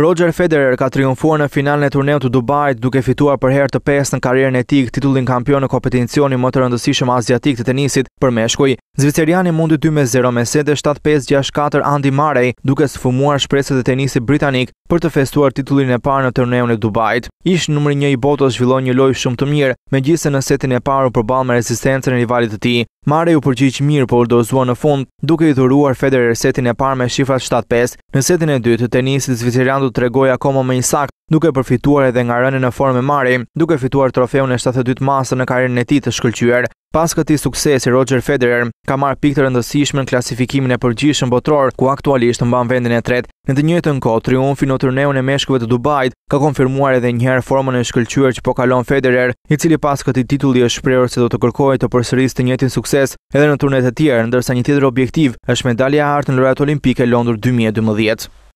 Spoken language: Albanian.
Roger Federer ka triumfuar në finalen e turneut të Dubai duke fituar për herë të pestë në karrierën e tij titullin kampion në kompeticionin më të rëndësishëm aziatik të tenisit për meshkuj. Zviceriani mundi 2-0 me setë 7-5, 6-4 Andy Murray duke sfumuar shpresat e tenisit britanik për të festuar titullin e parë në turneun e Dubai. Ish numri 1 i botës zhvilloi një lojë shumë të mirë, megjithëse në setin e parë u përball me rezistencën e rivalit të tij. Mare ju përgjith mirë por urdozua në fund, duke i dhuruar federer setin e par me shifrat 7-5, në setin e dytë të tenisit Zvizirian du të regoja komo me isak, duke përfituar edhe nga rëni në forme mare, duke fituar trofeu në 72 masë në karirën e ti të shkëllqyër. Pas këti suksesi, Roger Federer ka marrë pikë të rëndësishme në klasifikimin e përgjishën botror, ku aktualisht në banë vendin e tret. Në të njëtë kohë, triumfi në tërneu në meshkëve të Dubajt ka konfirmuar edhe njëherë formën e shkëllqyër që po kalon Federer, i cili pas këti titulli është shprejër se do të kërkoj të përsëris të njëtin sukses edhe në tërnet e tjerë, ndërsa një tjetër objektiv është medalja artë në lërat olimpike Londur 2012.